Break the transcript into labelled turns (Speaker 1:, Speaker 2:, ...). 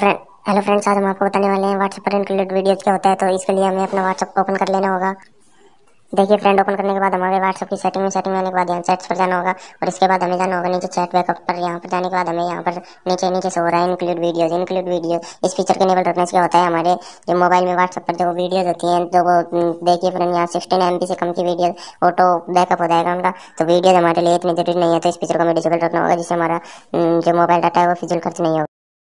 Speaker 1: friend hello friends आज हम आपको बताने वाले हैं व्हाट्सएप पर इनक्लूडेड वीडियोज क्या होता है तो इसके लिए हमें अपना व्हाट्सअप ओपन कर लेना होगा देखिए फ्रेंड ओपन करने के बाद हमारे व्हाट्सएप की सेटिंग में सेटिंग में आने के बाद यहाँ चैट्स पर जाना होगा और इसके बाद हमें जाना होगा नीचे चैट बैकअप पर यहाँ पर जाने के बाद हमें यहाँ पर नीचे नीचे से हो रहा है इंक्लूड वीडियोज इंक्लूड वीडियो इस फीचर के इनेबल रखने से क्या होता है हमारे जो मोबाइल में व्हाट्सएप पर जो वीडियोज होती हैं जो वो हम्म, देखिए फ्रेंड यहाँ सिक्सटीन एम से कम की वीडियो ऑटो बैकअप हो जाएगा उनका तो वीडियोज हमारे लिए इतनी जरूरी नहीं है तो इस फीचर को हमें डिजिबल रखना होगा जिससे हमारा हम्म, जो मोबाइल डाटा है वो फिजल खर्च नहीं होगा